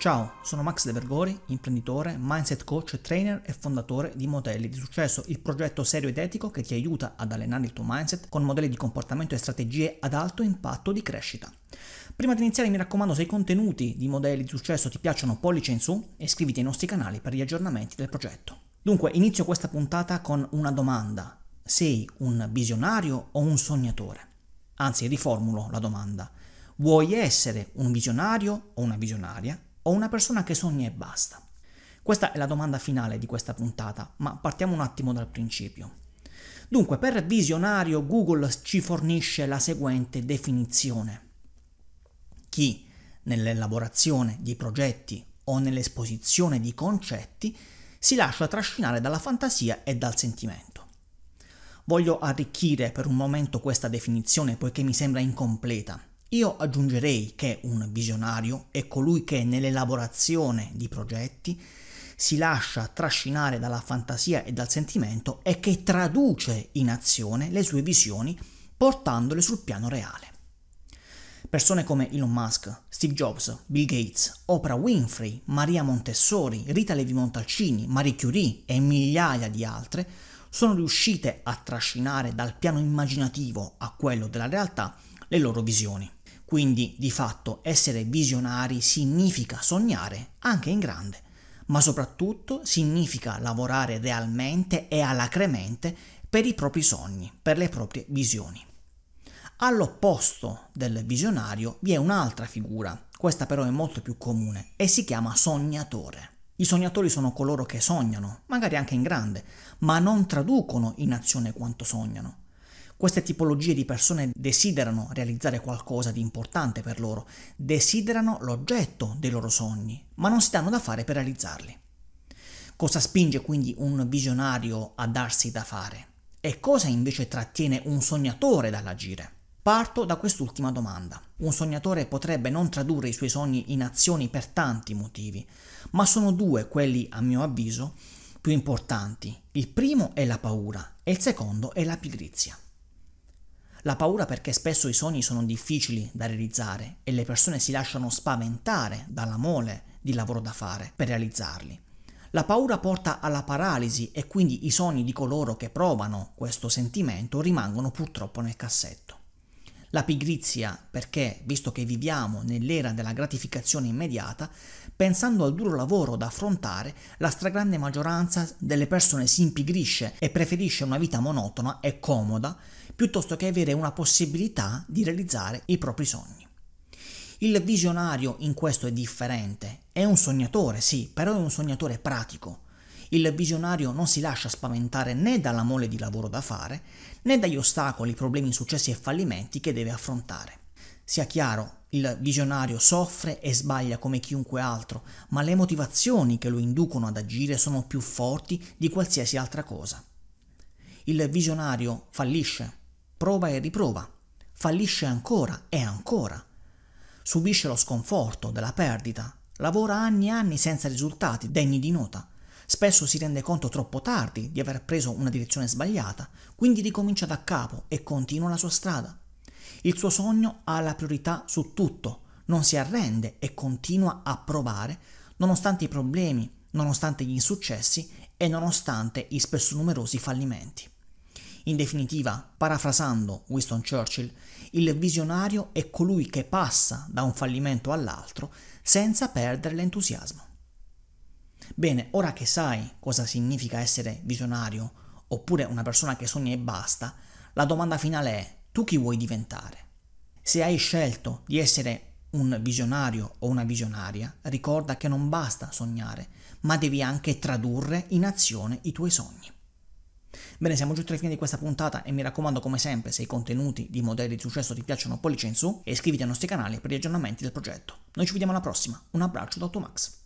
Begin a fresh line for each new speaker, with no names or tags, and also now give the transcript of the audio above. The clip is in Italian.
Ciao, sono Max De Vergori, imprenditore, mindset coach, trainer e fondatore di Modelli di Successo, il progetto serio ed etico che ti aiuta ad allenare il tuo mindset con modelli di comportamento e strategie ad alto impatto di crescita. Prima di iniziare mi raccomando se i contenuti di Modelli di Successo ti piacciono pollice in su e iscriviti ai nostri canali per gli aggiornamenti del progetto. Dunque, inizio questa puntata con una domanda. Sei un visionario o un sognatore? Anzi, riformulo la domanda. Vuoi essere un visionario o una visionaria? o una persona che sogna e basta? Questa è la domanda finale di questa puntata, ma partiamo un attimo dal principio. Dunque, per visionario Google ci fornisce la seguente definizione. Chi, nell'elaborazione di progetti o nell'esposizione di concetti, si lascia trascinare dalla fantasia e dal sentimento. Voglio arricchire per un momento questa definizione poiché mi sembra incompleta io aggiungerei che un visionario è colui che nell'elaborazione di progetti si lascia trascinare dalla fantasia e dal sentimento e che traduce in azione le sue visioni portandole sul piano reale. Persone come Elon Musk, Steve Jobs, Bill Gates, Oprah Winfrey, Maria Montessori, Rita Levi Montalcini, Marie Curie e migliaia di altre sono riuscite a trascinare dal piano immaginativo a quello della realtà le loro visioni. Quindi, di fatto, essere visionari significa sognare, anche in grande, ma soprattutto significa lavorare realmente e alacremente per i propri sogni, per le proprie visioni. All'opposto del visionario vi è un'altra figura, questa però è molto più comune, e si chiama sognatore. I sognatori sono coloro che sognano, magari anche in grande, ma non traducono in azione quanto sognano. Queste tipologie di persone desiderano realizzare qualcosa di importante per loro, desiderano l'oggetto dei loro sogni, ma non si danno da fare per realizzarli. Cosa spinge quindi un visionario a darsi da fare? E cosa invece trattiene un sognatore dall'agire? Parto da quest'ultima domanda. Un sognatore potrebbe non tradurre i suoi sogni in azioni per tanti motivi, ma sono due quelli, a mio avviso, più importanti. Il primo è la paura e il secondo è la pigrizia. La paura perché spesso i sogni sono difficili da realizzare e le persone si lasciano spaventare dalla mole di lavoro da fare per realizzarli. La paura porta alla paralisi e quindi i sogni di coloro che provano questo sentimento rimangono purtroppo nel cassetto. La pigrizia perché, visto che viviamo nell'era della gratificazione immediata, pensando al duro lavoro da affrontare, la stragrande maggioranza delle persone si impigrisce e preferisce una vita monotona e comoda piuttosto che avere una possibilità di realizzare i propri sogni. Il visionario in questo è differente, è un sognatore sì, però è un sognatore pratico. Il visionario non si lascia spaventare né dalla mole di lavoro da fare, né dagli ostacoli, problemi, successi e fallimenti che deve affrontare. Sia chiaro, il visionario soffre e sbaglia come chiunque altro, ma le motivazioni che lo inducono ad agire sono più forti di qualsiasi altra cosa. Il visionario fallisce, prova e riprova, fallisce ancora e ancora. Subisce lo sconforto della perdita, lavora anni e anni senza risultati degni di nota. Spesso si rende conto troppo tardi di aver preso una direzione sbagliata, quindi ricomincia da capo e continua la sua strada. Il suo sogno ha la priorità su tutto, non si arrende e continua a provare nonostante i problemi, nonostante gli insuccessi e nonostante i spesso numerosi fallimenti. In definitiva, parafrasando Winston Churchill, il visionario è colui che passa da un fallimento all'altro senza perdere l'entusiasmo. Bene, ora che sai cosa significa essere visionario, oppure una persona che sogna e basta, la domanda finale è tu chi vuoi diventare? Se hai scelto di essere un visionario o una visionaria, ricorda che non basta sognare, ma devi anche tradurre in azione i tuoi sogni. Bene, siamo giunti alla fine di questa puntata e mi raccomando come sempre se i contenuti di modelli di successo ti piacciono pollice in su e iscriviti ai nostri canali per gli aggiornamenti del progetto. Noi ci vediamo alla prossima, un abbraccio da Automax.